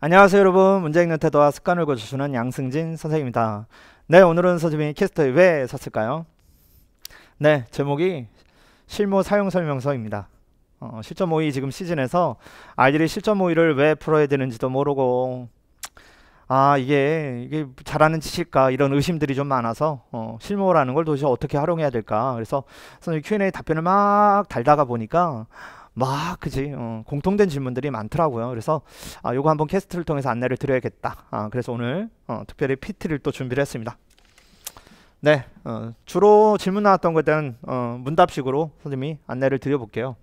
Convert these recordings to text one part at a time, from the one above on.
안녕하세요 여러분 문제읽는 태도와 습관을 고쳐주는 양승진 선생입니다 네 오늘은 선생님이 캐스터에 왜 샀을까요 네 제목이 실무 사용 설명서입니다 어, 실전 모의 지금 시즌에서 아이들이 실전 모의를 왜 풀어야 되는지도 모르고 아 이게 이게 잘하는 짓일까 이런 의심들이 좀 많아서 어, 실무라는 걸 도대체 어떻게 활용해야 될까 그래서 선생님 Q&A 답변을 막 달다가 보니까 막 그지 어, 공통된 질문들이 많더라고요. 그래서 아, 요거 한번 캐스트를 통해서 안내를 드려야겠다. 아, 그래서 오늘 어, 특별히 PT를 또 준비를 했습니다. 네, 어, 주로 질문 나왔던 것에 대한 어, 문답식으로 선생님이 안내를 드려볼게요.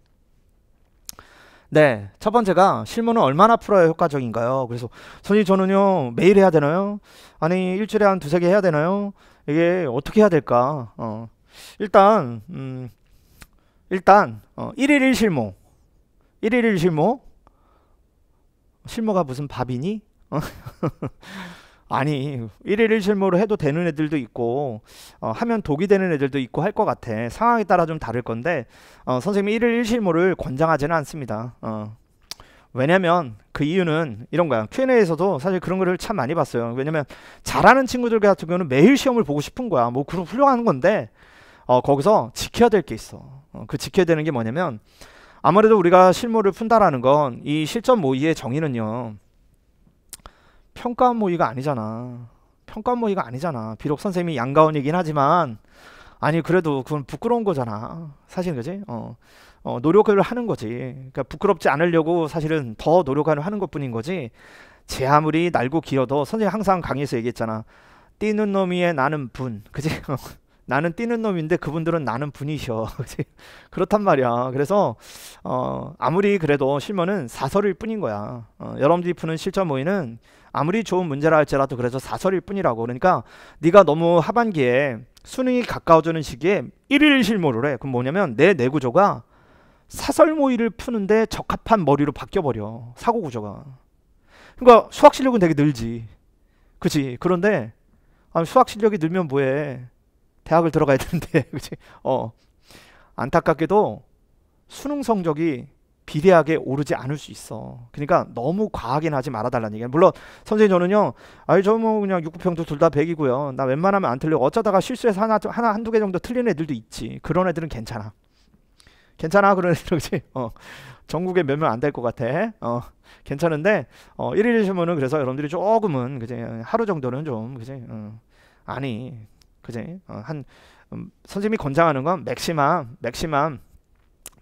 네, 첫 번째가 실무는 얼마나 풀어야 효과적인가요? 그래서 선생님 저는요 매일 해야 되나요? 아니 일주일에 한 두세 개 해야 되나요? 이게 어떻게 해야 될까? 어, 일단 음, 일단 어, 1일 1실무 일일 실무? 실무가 무슨 밥이니? 어? 아니 일일 실무로 해도 되는 애들도 있고 어, 하면 독이 되는 애들도 있고 할 것 같아 상황에 따라 좀 다를 건데 어, 선생님이 일일 실무를 권장하지는 않습니다 어. 왜냐면 그 이유는 이런 거야 Q&A에서도 사실 그런 거를 참 많이 봤어요 왜냐면 잘하는 친구들 같은 경우는 매일 시험을 보고 싶은 거야 뭐 그런 훌륭한 건데 어, 거기서 지켜야 될 게 있어 어, 그 지켜야 되는 게 뭐냐면 아무래도 우리가 실무를 푼다라는 건 이 실전 모의의 정의는요. 평가 모의가 아니잖아. 평가 모의가 아니잖아. 비록 선생님이 양가원이긴 하지만 아니 그래도 그건 부끄러운 거잖아. 사실 은 그지? 어. 어, 노력을 하는 거지. 그러니까 부끄럽지 않으려고 사실은 더 노력을 하는 것뿐인 거지. 제 아무리 날고 길어도 선생님 항상 강의에서 얘기했잖아. 뛰는 놈이에 나는 분. 그지? 나는 뛰는 놈인데 그분들은 나는 분이셔. 그렇단 말이야. 그래서 어, 아무리 그래도 실무는 사설일 뿐인 거야. 어, 여러분들이 푸는 실전 모의는 아무리 좋은 문제라 할지라도 그래서 사설일 뿐이라고. 그러니까 네가 너무 하반기에 수능이 가까워지는 시기에 일일 실무를 해. 그럼 뭐냐면 내 내구조가 사설 모의를 푸는데 적합한 머리로 바뀌어버려. 사고 구조가. 그러니까 수학 실력은 되게 늘지. 그치. 그런데 아, 수학 실력이 늘면 뭐해. 대학을 들어가야 되는데 그치? 어 안타깝게도 수능 성적이 비대하게 오르지 않을 수 있어. 그러니까 너무 과하긴 하지 말아달라는 얘기야. 물론 선생님 저는요, 아니 저뭐 그냥 육구평도둘 다 100이고요. 나 웬만하면 안 틀려. 어쩌다가 실수해서 하나, 하나 한두 개 정도 틀린 애들도 있지. 그런 애들은 괜찮아. 괜찮아 그런 애들은 그치? 어. 전국에 몇 명 안 될 것 같아. 어. 괜찮은데 어, 1 일일 시험은 그래서 여러분들이 조금은 그제 하루 정도는 좀 그제 어. 아니 그지? 어, 한 음, 선생님이 권장하는 건 맥시멈, 맥시멈,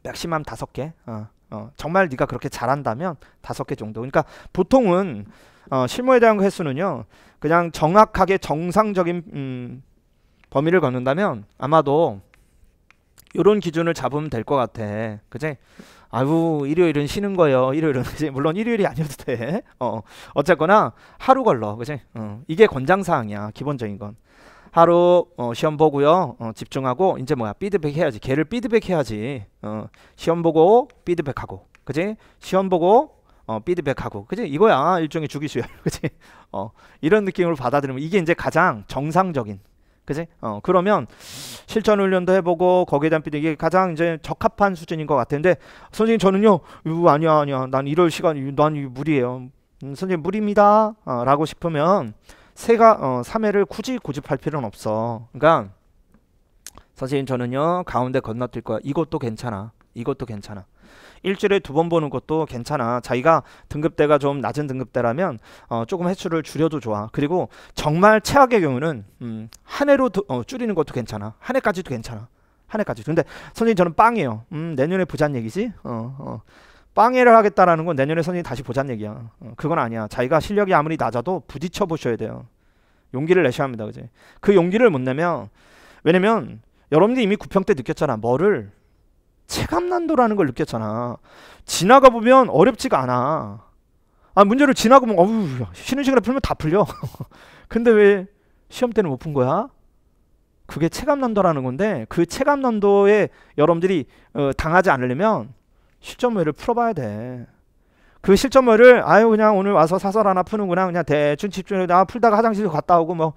맥시멈 다섯 개. 어, 어, 정말 네가 그렇게 잘한다면 다섯 개 정도. 그러니까 보통은 어, 실무에 대한 횟수는요, 그냥 정확하게 정상적인 음, 범위를 걷는다면 아마도 이런 기준을 잡으면 될 것 같아. 그지? 아유 일요일은 쉬는 거예요. 일요일은 그지? 물론 일요일이 아니어도 돼. 어 어쨌거나 하루 걸러. 그지? 어, 이게 권장 사항이야 기본적인 건. 하루 어, 시험 보고요. 어, 집중하고 이제 뭐야 피드백 해야지. 걔를 피드백 해야지. 어, 시험 보고 피드백하고, 그지? 시험 보고 어, 피드백하고, 그지? 이거야 일종의 주기수열, 그지? 어, 이런 느낌으로 받아들이면 이게 이제 가장 정상적인, 그지? 어, 그러면 실전 훈련도 해보고 거기에 대한 피드백 이게 가장 이제 적합한 수준인 것 같은데 선생님 저는요, 으, 아니야 아니야, 난 이럴 시간, 난 무리예요. 음, 선생님 무리입니다. 어, 라고 싶으면 세가 어, 3회를 굳이 고집할 필요는 없어. 그러니까 선생님 저는요 가운데 건너뛸 거야. 이것도 괜찮아. 이것도 괜찮아. 일주일에 두 번 보는 것도 괜찮아. 자기가 등급대가 좀 낮은 등급대라면 어, 조금 횟수를 줄여도 좋아. 그리고 정말 최악의 경우는 음, 한 해로 두, 어, 줄이는 것도 괜찮아. 한 해까지도 괜찮아. 한 해까지. 근데 선생님 저는 빵이에요. 음, 내년에 보자 얘기지. 어, 어. 빵해를 하겠다라는 건 내년에 선이 생 다시 보자는 얘기야. 어, 그건 아니야. 자기가 실력이 아무리 낮아도 부딪혀 보셔야 돼요. 용기를 내셔야 합니다. 그제 그 용기를 못 내면 왜냐면 여러분들이 이미 구평 때 느꼈잖아. 뭐를 체감난도라는 걸 느꼈잖아. 지나가 보면 어렵지가 않아. 아 문제를 지나가 보면 어우 쉬는 시간에 풀면 다 풀려. 근데 왜 시험 때는 못 푼 거야? 그게 체감난도라는 건데 그 체감난도에 여러분들이 어, 당하지 않으려면 실전모의를 풀어봐야 돼. 그실전모의를 아유 그냥 오늘 와서 사설 하나 푸는구나 그냥 대충 집중해서 아, 풀다가 화장실 갔다 오고 뭐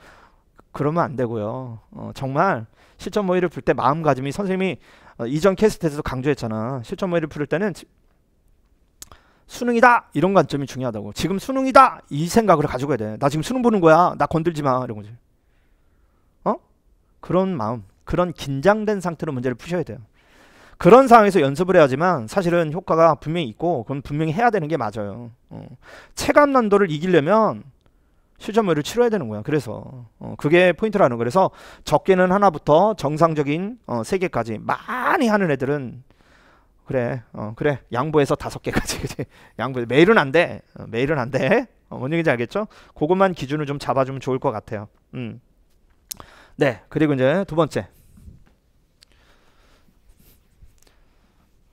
그러면 안 되고요. 어, 정말 실전 모의를 풀 때 마음가짐이 선생님이 어, 이전 캐스트에서도 강조했잖아. 실전 모의를 풀 때는 수능이다 이런 관점이 중요하다고. 지금 수능이다 이 생각을 가지고 해야 돼. 나 지금 수능 보는 거야. 나 건들지 마 이런 거지. 어? 그런 마음, 그런 긴장된 상태로 문제를 푸셔야 돼요. 그런 상황에서 연습을 해야지만 사실은 효과가 분명히 있고 그건 분명히 해야 되는 게 맞아요. 어. 체감 난도를 이기려면 실전물를 치러야 되는 거야. 그래서 어, 그게 포인트라는 거. 그래서 적게는 하나부터 정상적인 어, 세 개까지 많이 하는 애들은 그래, 어, 그래 양보해서 다섯 개까지 그지. 양보 매일은 안 돼, 어, 매일은 안 돼. 어, 뭔 얘기인지 알겠죠? 그것만 기준을 좀 잡아주면 좋을 것 같아요. 음. 네, 그리고 이제 두 번째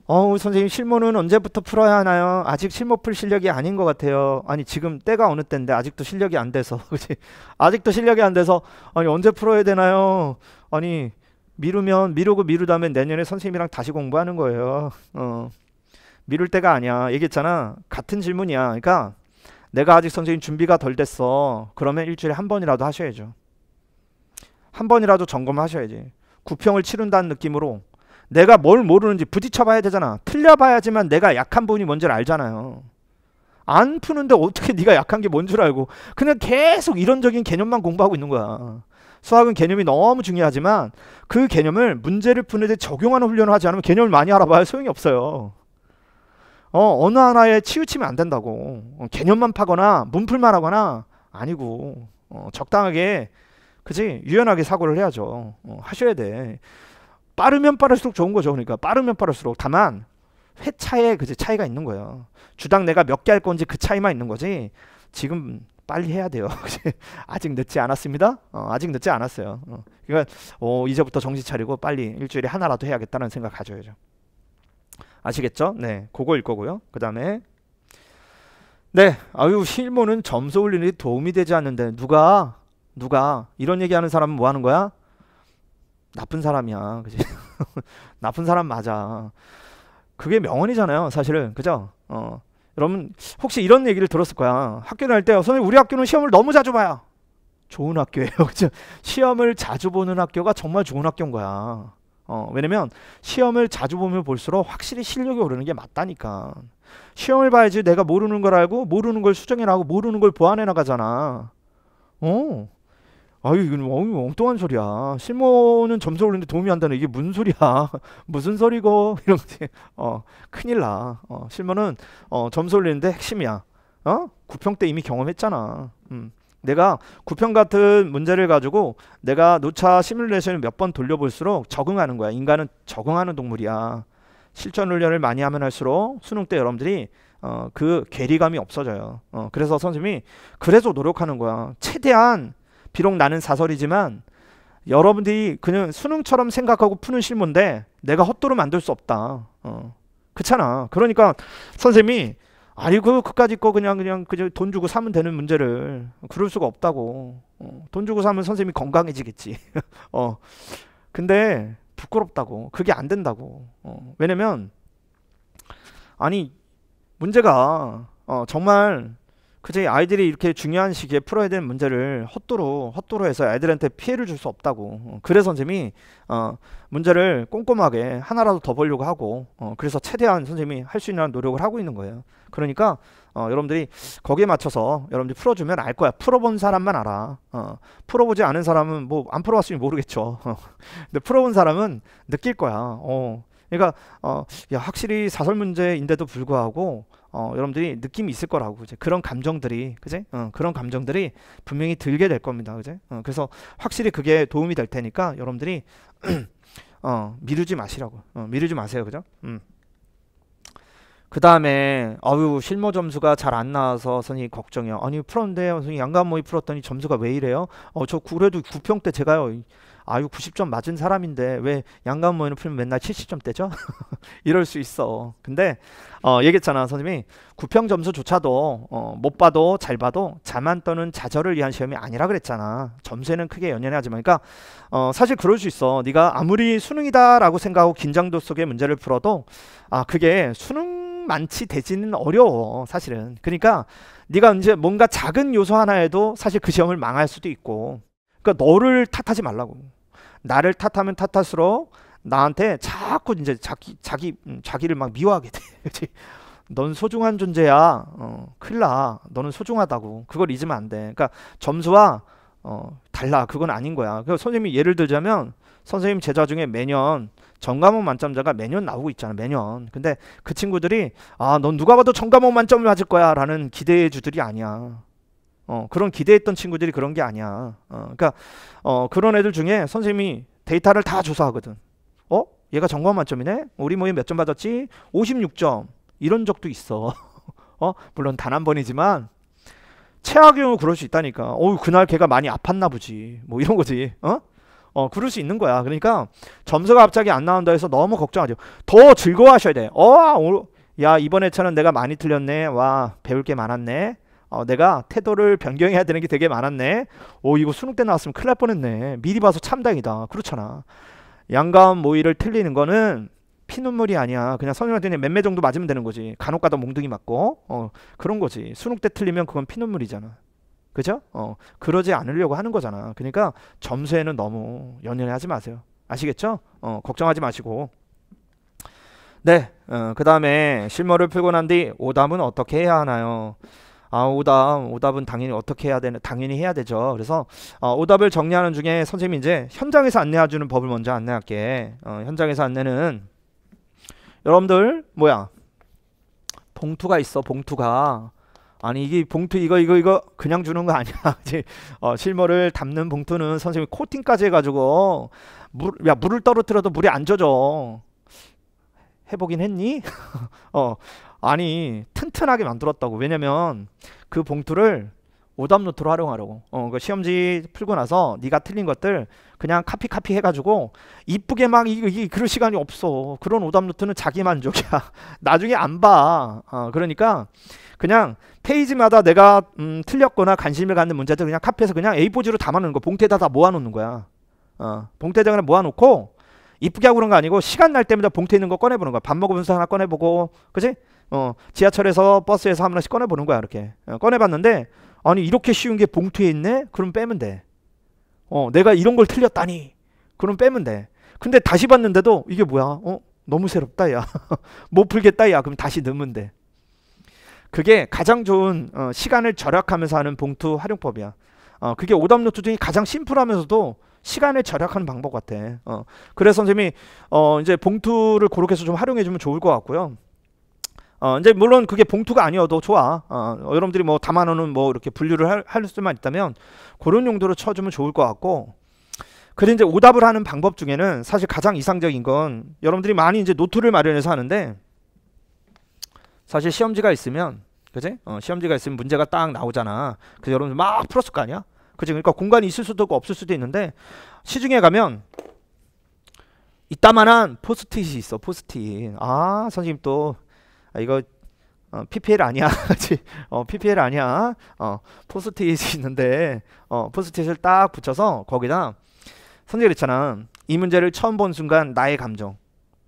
어우 선생님 실무는 언제부터 풀어야 하나요? 아직 실무 풀 실력이 아닌 것 같아요. 아니 지금 때가 어느 때인데 아직도 실력이 안 돼서 그렇지? 아직도 실력이 안 돼서 아니 언제 풀어야 되나요? 아니 미루면 미루고 미루다면 내년에 선생님이랑 다시 공부하는 거예요. 어 미룰 때가 아니야. 얘기했잖아. 같은 질문이야. 그러니까 내가 아직 선생님 준비가 덜 됐어. 그러면 일주일에 한 번이라도 하셔야죠. 한 번이라도 점검하셔야지. 구평을 치른다는 느낌으로 내가 뭘 모르는지 부딪혀봐야 되잖아. 틀려봐야지만 내가 약한 부분이 뭔지를 알잖아요. 안 푸는데 어떻게 네가 약한 게 뭔 줄 알고 그냥 계속 이론적인 개념만 공부하고 있는 거야. 수학은 개념이 너무 중요하지만 그 개념을 문제를 푸는 데 적용하는 훈련을 하지 않으면 개념을 많이 알아봐야 소용이 없어요. 어, 어느 하나에 치우치면 안 된다고. 어, 개념만 파거나 문풀만 하거나 아니고 어, 적당하게 그지 유연하게 사고를 해야죠. 어, 하셔야 돼. 빠르면 빠를수록 좋은 거죠. 그러니까 빠르면 빠를수록 다만 회차에 그 차이가 있는 거예요. 주당 내가 몇 개 할 건지 그 차이만 있는 거지. 지금 빨리 해야 돼요. 아직 늦지 않았습니다. 어, 아직 늦지 않았어요. 어, 그러니까 어, 이제부터 정신 차리고 빨리 일주일에 하나라도 해야겠다는 생각 가져야죠. 아시겠죠? 네, 그거일 거고요. 그 다음에 네, 아유 실무는 점수 올리는 데 도움이 되지 않는데 누가 누가 이런 얘기하는 사람은 뭐 하는 거야? 나쁜 사람이야. 그지? 나쁜 사람 맞아. 그게 명언이잖아요, 사실은. 그죠? 어. 여러분 혹시 이런 얘기를 들었을 거야. 학교 다닐 때 선생님 우리 학교는 시험을 너무 자주 봐요. 좋은 학교예요. 그죠? 시험을 자주 보는 학교가 정말 좋은 학교인 거야. 어, 왜냐면 시험을 자주 보면 볼수록 확실히 실력이 오르는 게 맞다니까. 시험을 봐야지 내가 모르는 걸 알고 모르는 걸 수정해 나가고 모르는 걸 보완해 나가잖아. 어. 아유 이건 엉뚱한 소리야. 실무는 점수 올리는데 도움이 안다는 이게 무슨 소리야? 무슨 소리고 이런지 어 큰일 나. 어, 실무는 어, 점수 올리는데 핵심이야. 어 구평 때 이미 경험했잖아. 음. 내가 구평 같은 문제를 가지고 내가 노차 시뮬레이션을 몇 번 돌려볼수록 적응하는 거야. 인간은 적응하는 동물이야. 실전 훈련을 많이 하면 할수록 수능 때 여러분들이 어, 그 괴리감이 없어져요. 어, 그래서 선생님이 그래서 노력하는 거야. 최대한 비록 나는 사설이지만 여러분들이 그냥 수능처럼 생각하고 푸는 실문데 내가 헛도로 만들 수 없다. 어. 그렇잖아. 그러니까 선생님이 아이그 그까지 거 그냥 그냥 그냥 돈 주고 사면 되는 문제를 그럴 수가 없다고. 어. 돈 주고 사면 선생님이 건강해지겠지. 어. 근데 부끄럽다고. 그게 안 된다고. 어. 왜냐면 아니 문제가 어, 정말 그제 아이들이 이렇게 중요한 시기에 풀어야 되는 문제를 헛도로 헛도로 해서 아이들한테 피해를 줄 수 없다고 어, 그래서 선생님이 어, 문제를 꼼꼼하게 하나라도 더 보려고 하고 어, 그래서 최대한 선생님이 할 수 있는 노력을 하고 있는 거예요 그러니까 어, 여러분들이 거기에 맞춰서 여러분들이 풀어주면 알 거야 풀어본 사람만 알아 어, 풀어보지 않은 사람은 뭐 안 풀어봤으면 모르겠죠 근데 풀어본 사람은 느낄 거야 어, 그러니까 어, 야, 확실히 사설 문제인데도 불구하고 어, 여러분들이 느낌이 있을 거라고 이제 그런 감정들이 그제 어, 그런 감정들이 분명히 들게 될 겁니다. 그제 어, 그래서 확실히 그게 도움이 될 테니까 여러분들이 어, 미루지 마시라고 어, 미루지 마세요. 그죠? 음. 그 다음에 아유 실무 점수가 잘 안 나와서 선생님 걱정이요. 아니 풀었는데 선생님 양감모이 풀었더니 점수가 왜 이래요? 어저 그래도 구평때 제가요 아유 90점 맞은 사람인데 왜 양감 모이는 풀면 맨날 70점대죠? 이럴 수 있어. 근데 어, 얘기했잖아 선생님이 구평 점수조차도 어, 못 봐도 잘 봐도 자만 떠는 좌절을 위한 시험이 아니라 그랬잖아. 점수에는 크게 연연하지 마. 그러니까 어, 사실 그럴 수 있어. 네가 아무리 수능이다라고 생각하고 긴장도 속에 문제를 풀어도 아 그게 수능 많지 되지는 어려워 사실은 그러니까 네가 이제 뭔가 작은 요소 하나에도 사실 그 시험을 망할 수도 있고 그러니까 너를 탓하지 말라고. 나를 탓하면 탓할수록 나한테 자꾸 이제 자기 자기 음, 자기를 막 미워하게 돼. 그렇지? 넌 소중한 존재야. 어, 큰일 나. 너는 소중하다고. 그걸 잊으면 안 돼. 그러니까 점수와 어, 달라. 그건 아닌 거야. 그 선생님이 예를 들자면 선생님 제자 중에 매년 정감목 만점자가 매년 나오고 있잖아 매년 근데 그 친구들이 아넌 누가 봐도 정감목 만점을 맞을 거야 라는 기대의 주들이 아니야 어, 그런 기대했던 친구들이 그런 게 아니야. 어, 그러니까 어, 그런 애들 중에 선생님이 데이터를 다 조사하거든. 어? 얘가 전공 만점이네? 우리 모임 몇 점 받았지? 56점. 이런 적도 있어. 어? 물론 단 한 번이지만 최악의 경우 그럴 수 있다니까. 어 그날 걔가 많이 아팠나 보지. 뭐 이런 거지. 어? 어, 그럴 수 있는 거야. 그러니까 점수가 갑자기 안 나온다 해서 너무 걱정하죠. 더 즐거워하셔야 돼. 어, 아, 야, 이번 회차는 내가 많이 틀렸네. 와, 배울 게 많았네. 어, 내가 태도를 변경해야 되는 게 되게 많았네. 오, 이거 수능 때 나왔으면 큰일 날 뻔했네. 미리 봐서 참당이다. 그렇잖아. 양감 모의를 틀리는 거는 피눈물이 아니야. 그냥 선생님한테 몇매 정도 맞으면 되는 거지. 간혹가다 몽둥이 맞고 어, 그런 거지. 수능 때 틀리면 그건 피눈물이잖아. 그죠? 어, 그러지 않으려고 하는 거잖아. 그러니까 점수에는 너무 연연하지 마세요. 아시겠죠? 어, 걱정하지 마시고. 네, 어, 그 다음에 실무를 풀고 난 뒤 오답은 어떻게 해야 하나요? 아, 오답, 오답은 당연히 어떻게 해야 되는, 당연히 해야 되죠. 그래서 어, 오답을 정리하는 중에 선생님이 이제 현장에서 안내해주는 법을 먼저 안내할게. 어, 현장에서 안내는 여러분들 뭐야 봉투가 있어, 봉투가. 아니 이게 봉투 이거 이거 이거 그냥 주는 거 아니야. 이제 어, 실물을 담는 봉투는 선생님이 코팅까지 해가지고 물, 야 물을 떨어뜨려도 물이 안 젖어. 해보긴 했니? 어, 아니 튼튼하게 만들었다고. 왜냐면 그 봉투를 오답 노트로 활용하려고. 어, 그 시험지 풀고 나서 네가 틀린 것들 그냥 카피 카피 해가지고 이쁘게 막 이, 이, 그럴 시간이 없어. 그런 오답 노트는 자기 만족이야. 나중에 안 봐. 어, 그러니까 그냥 페이지마다 내가 음, 틀렸거나 관심을 갖는 문제들 그냥 카피해서 그냥 A4지로 담아놓는 거. 봉태에다 다 모아놓는 거야. 어, 봉태에다 그냥 모아놓고 이쁘게 하고 그런 거 아니고 시간 날 때마다 봉투 있는 거 꺼내보는 거야. 밥 먹으면서 하나 꺼내보고, 그지? 어, 지하철에서 버스에서 하나씩 꺼내보는 거야 이렇게. 어, 꺼내봤는데 아니 이렇게 쉬운 게 봉투에 있네? 그럼 빼면 돼. 어, 내가 이런 걸 틀렸다니. 그럼 빼면 돼. 근데 다시 봤는데도 이게 뭐야? 어, 너무 새롭다 야. 못 풀겠다 야. 그럼 다시 넣으면 돼. 그게 가장 좋은 어, 시간을 절약하면서 하는 봉투 활용법이야. 어, 그게 오답노트 중에 가장 심플하면서도 시간을 절약하는 방법 같아. 어. 그래서 선생님이 어 이제 봉투를 그렇게 해서 좀 활용해 주면 좋을 것 같고요. 어 이제 물론 그게 봉투가 아니어도 좋아. 어 여러분들이 뭐 담아놓는 뭐 이렇게 분류를 할, 할 수만 있다면 그런 용도로 쳐주면 좋을 것 같고. 그래 이제 오답을 하는 방법 중에는 사실 가장 이상적인 건 여러분들이 많이 이제 노트를 마련해서 하는데 사실 시험지가 있으면 그지? 어, 시험지가 있으면 문제가 딱 나오잖아. 그래서 여러분들 막 풀었을 거 아니야? 그지 그러니까 공간이 있을 수도 있고 없을 수도 있는데 시중에 가면 이따만한 포스트잇이 있어 포스트잇 아 선생님 또 아, 이거 어, PPL 아니야 그지 어, PPL 아니야 어, 포스트잇이 있는데 어, 포스트잇을 딱 붙여서 거기다 선생님 있잖아 이 문제를 처음 본 순간 나의 감정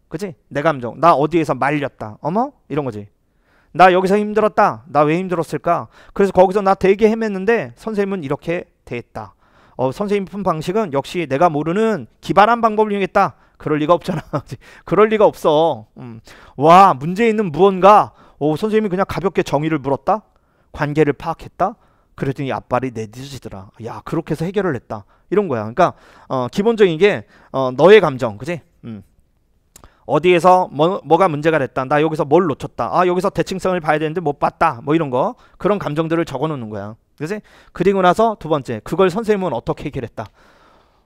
그치? 내 감정 나 어디에서 말렸다 어머? 이런 거지 나 여기서 힘들었다 나 왜 힘들었을까 그래서 거기서 나 되게 헤맸는데 선생님은 이렇게 대했다 어, 선생님 푼 방식은 역시 내가 모르는 기발한 방법을 이용했다. 그럴 리가 없잖아. 그럴 리가 없어. 음. 와 문제 있는 무언가. 오 선생님이 그냥 가볍게 정의를 물었다. 관계를 파악했다. 그랬더니 앞발이 내디으시더라야 그렇게 해서 해결을 했다. 이런 거야. 그러니까 어, 기본적인 게 어, 너의 감정, 그지? 음. 어디에서 뭐, 뭐가 문제가 됐다. 나 여기서 뭘 놓쳤다. 아 여기서 대칭성을 봐야 되는데 못 봤다. 뭐 이런 거 그런 감정들을 적어놓는 거야. 그래 그리고 나서 두 번째 그걸 선생님은 어떻게 해결했다.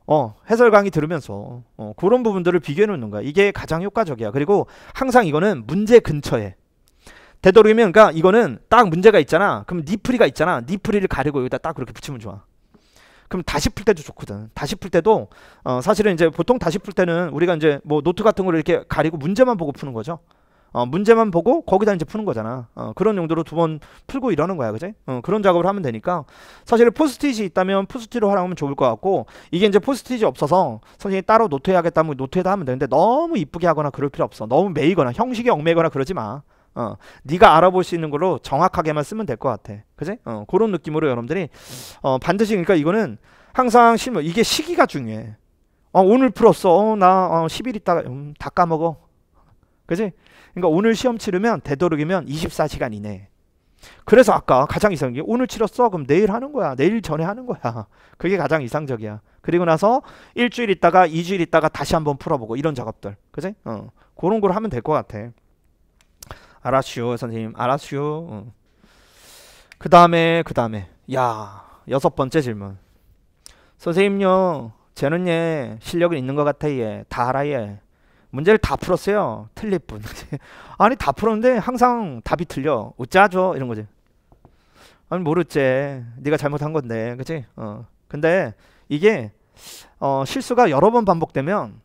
어 해설 강의 들으면서 어, 그런 부분들을 비교해 놓는 거야. 이게 가장 효과적이야. 그리고 항상 이거는 문제 근처에 되도록이면 그러니까 이거는 딱 문제가 있잖아. 그럼 니프리가 있잖아. 니프리를 가리고 여기다 딱 그렇게 붙이면 좋아. 그럼 다시 풀 때도 좋거든. 다시 풀 때도 어, 사실은 이제 보통 다시 풀 때는 우리가 이제 뭐 노트 같은 걸 이렇게 가리고 문제만 보고 푸는 거죠. 어, 문제만 보고 거기다 이제 푸는 거잖아. 어, 그런 용도로 두 번 풀고 이러는 거야, 그지? 어, 그런 작업을 하면 되니까 사실 포스트잇이 있다면 포스트잇으로 활용하면 좋을 것 같고 이게 이제 포스트잇이 없어서 선생님이 따로 노트에 하겠다면 하 노트에다 하면 되는데 너무 이쁘게 하거나 그럴 필요 없어. 너무 매이거나 형식이 얽매거나 그러지 마. 어, 네가 알아볼 수 있는 걸로 정확하게만 쓰면 될 것 같아. 그지? 어, 그런 느낌으로 여러분들이 어, 반드시 그러니까 이거는 항상 실무 이게 시기가 중요해. 어, 오늘 풀었어. 어, 나 어, 10일 있다가 음, 다 까먹어. 그지? 그러니까 오늘 시험 치르면 되도록이면 24시간 이내. 그래서 아까 가장 이상한 게 오늘 치렀어. 그럼 내일 하는 거야. 내일 전에 하는 거야. 그게 가장 이상적이야. 그리고 나서 일주일 있다가 이주일 있다가 다시 한번 풀어보고 이런 작업들. 그지? 어. 그런 걸 하면 될 것 같아. 알았슈 선생님 알았슈 그 다음에 그 다음에 야 여섯 번째 질문 선생님요 쟤는 예실력이 있는 것 같아 예 다 알아 예. 문제를 다 풀었어요 틀릴 뿐 아니 다 풀었는데 항상 답이 틀려 어쩌죠 이런 거지 아니 모르지 네가 잘못한 건데 그치 어 근데 이게 어 실수가 여러 번 반복되면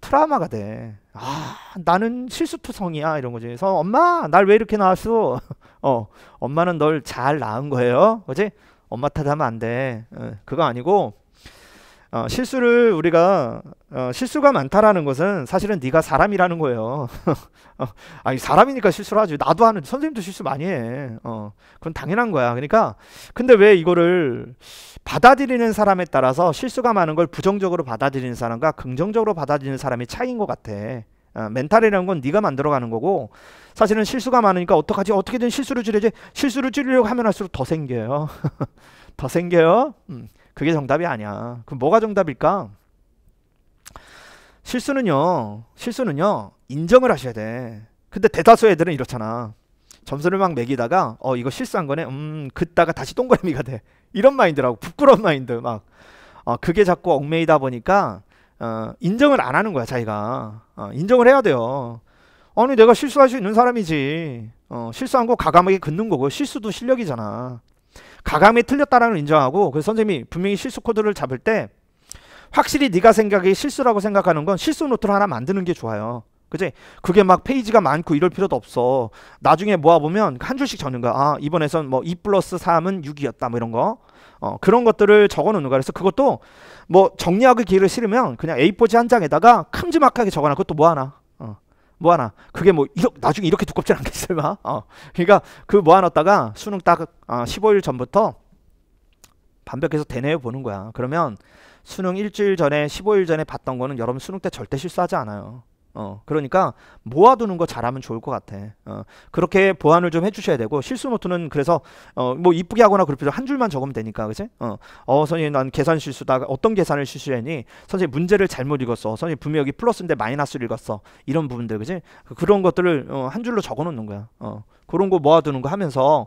트라우마가 돼아 나는 실수투성이야 이런 거지 그래서 엄마 날 왜 이렇게 낳았어 어 엄마는 널 잘 낳은 거예요 그지 엄마 탓하면 안 돼 그거 아니고 어, 실수를 우리가 어, 실수가 많다라는 것은 사실은 네가 사람이라는 거예요. 어, 아니 사람이니까 실수를 하지. 나도 하는 선생님도 실수 많이 해. 어, 그건 당연한 거야. 그러니까 근데 왜 이거를 받아들이는 사람에 따라서 실수가 많은 걸 부정적으로 받아들이는 사람과 긍정적으로 받아들이는 사람이 차이인 것 같아. 어, 멘탈이라는 건 네가 만들어가는 거고 사실은 실수가 많으니까 어떡하지 어떻게든 실수를 줄여야지 실수를 줄이려고 하면 할수록 더 생겨요 더 생겨요 음. 그게 정답이 아니야. 그럼 뭐가 정답일까? 실수는요. 실수는요. 인정을 하셔야 돼. 근데 대다수 애들은 이렇잖아. 점수를 막 매기다가 어 이거 실수한 거네. 음 그따가 다시 동그라미가 돼. 이런 마인드라고 부끄러운 마인드 막. 어 그게 자꾸 얽매이다 보니까 어 인정을 안 하는 거야 자기가. 어 인정을 해야 돼요. 아니 내가 실수할 수 있는 사람이지. 어 실수한 거 과감하게 긋는 거고 실수도 실력이잖아. 가감이 틀렸다라는 인정하고 그래서 선생님이 분명히 실수 코드를 잡을 때 확실히 네가 생각이 실수라고 생각하는 건 실수 노트를 하나 만드는 게 좋아요. 그지? 그게 막 페이지가 많고 이럴 필요도 없어. 나중에 모아보면 한 줄씩 적는 거야. 아, 이번에선 뭐2 e 플러스 3은 6이었다. 뭐 이런 거. 어, 그런 것들을 적어 놓는 거야. 그래서 그것도 뭐 정리하기 기회를 싫으면 그냥 A4지 한 장에다가 큼지막하게 적어놔. 그것도 뭐 하나. 뭐 하나 그게 뭐 이러, 나중에 이렇게 두껍진 않겠어 마 어. 그러니까 그 뭐 하나 다가 수능 딱 어, 아, 15일 전부터 반벽해서 되뇌어 보는 거야 그러면 수능 일주일 전에 15일 전에 봤던 거는 여러분 수능 때 절대 실수하지 않아요 어, 그러니까 모아두는 거 잘하면 좋을 것 같아. 어, 그렇게 보완을 좀 해주셔야 되고 실수 노트는 그래서 어, 뭐 이쁘게 하거나 그렇게도 한 줄만 적으면 되니까, 그치? 어, 어 선생님 난 계산 실수다. 어떤 계산을 실수했니? 선생님 문제를 잘못 읽었어. 선생님 분명 여기 플러스인데 마이너스를 읽었어. 이런 부분들, 그치? 그, 그런 것들을 어, 한 줄로 적어놓는 거야. 어, 그런 거 모아두는 거 하면서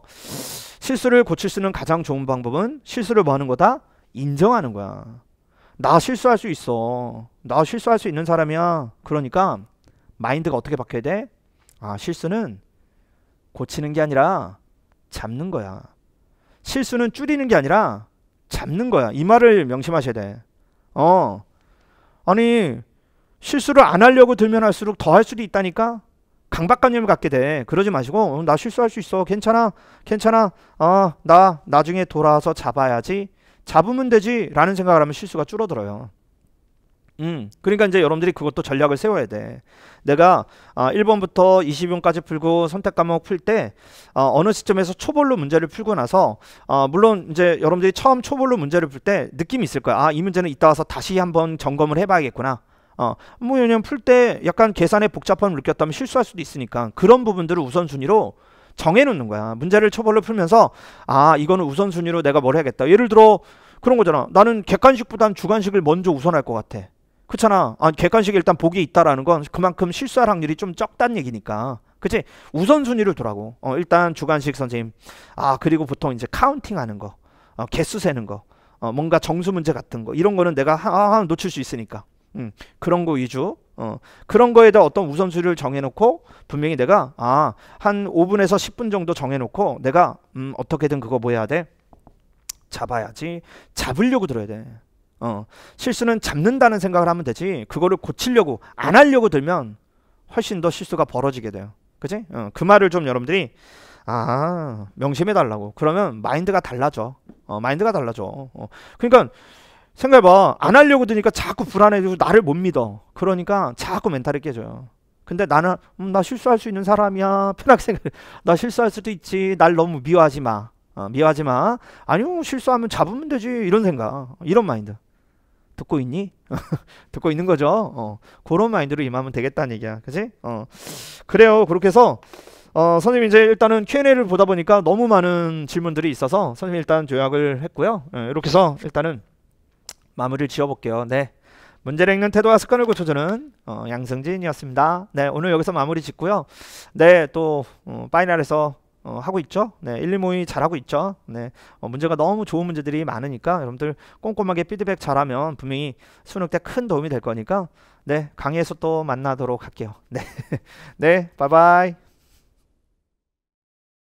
실수를 고칠 수 있는 가장 좋은 방법은 실수를 뭐 하는 거다? 인정하는 거야. 나 실수할 수 있어. 나 실수할 수 있는 사람이야. 그러니까 마인드가 어떻게 바뀌어야 돼? 아, 실수는 고치는 게 아니라 잡는 거야. 실수는 줄이는 게 아니라 잡는 거야. 이 말을 명심하셔야 돼. 어. 아니, 실수를 안 하려고 들면 할수록 더 할 수도 있다니까? 강박관념을 갖게 돼. 그러지 마시고, 어, 나 실수할 수 있어. 괜찮아. 괜찮아. 어, 나 나중에 돌아와서 잡아야지. 잡으면 되지 라는 생각을 하면 실수가 줄어들어요. 음, 그러니까 이제 여러분들이 그것도 전략을 세워야 돼. 내가 아, 1번부터 20번까지 풀고 선택 과목 풀때 아, 어, 느 시점에서 초벌로 문제를 풀고 나서 어, 물론 이제 여러분들이 처음 초벌로 문제를 풀 때 느낌이 있을 거야. 아, 이 문제는 이따 와서 다시 한번 점검을 해봐야겠구나. 어, 뭐 왜냐면 풀 때 약간 계산에 복잡함을 느꼈다면 실수할 수도 있으니까 그런 부분들을 우선순위로 정해놓는 거야. 문제를 초벌로 풀면서 아 이거는 우선순위로 내가 뭘 해야겠다. 예를 들어 그런 거잖아. 나는 객관식보단 주관식을 먼저 우선할 것 같아. 그렇잖아. 아, 객관식에 일단 복이 있다라는 건 그만큼 실수할 확률이 좀 적단 얘기니까. 그치? 우선순위를 두라고. 어, 일단 주관식 선생님. 아, 그리고 보통 이제 카운팅 하는 거. 어, 개수 세는 거. 어, 뭔가 정수 문제 같은 거. 이런 거는 내가 하, 아, 놓칠 수 있으니까. 음, 그런 거 위주 어, 그런 거에다 어떤 우선순위를 정해놓고 분명히 내가 아 한 5분에서 10분 정도 정해놓고 내가 음, 어떻게든 그거 뭐 해야 돼? 잡아야지. 잡으려고 들어야 돼. 어, 실수는 잡는다는 생각을 하면 되지. 그거를 고치려고 안 하려고 들면 훨씬 더 실수가 벌어지게 돼요. 그지? 어, 그 말을 좀 여러분들이 아 명심해 달라고. 그러면 마인드가 달라져. 어, 마인드가 달라져. 어, 그러니까 생각해봐. 안 하려고 드니까 자꾸 불안해지고 나를 못 믿어. 그러니까 자꾸 멘탈이 깨져요. 근데 나는 음, 나 실수할 수 있는 사람이야. 편하게 생각해. 나 실수할 수도 있지. 날 너무 미워하지 마. 어, 미워하지 마. 아니요. 실수하면 잡으면 되지. 이런 생각. 이런 마인드. 듣고 있니? 듣고 있는 거죠. 어. 그런 마인드로 임하면 되겠다는 얘기야. 그지? 어. 그래요. 그렇게 해서 어, 선생님 이제 일단은 Q&A를 보다 보니까 너무 많은 질문들이 있어서 선생님 일단 조약을 했고요. 예, 이렇게 해서 일단은 마무리를 지어볼게요. 네. 문제를 읽는 태도와 습관을 고쳐주는 어, 양승진이었습니다. 네, 오늘 여기서 마무리 짓고요. 네, 또 어, 파이널에서 어, 하고 있죠. 네, 1, 2, 모위 잘하고 있죠. 네, 어, 문제가 너무 좋은 문제들이 많으니까 여러분들 꼼꼼하게 피드백 잘하면 분명히 수능 때 큰 도움이 될 거니까 네, 강의에서 또 만나도록 할게요. 네, 네, 바이바이.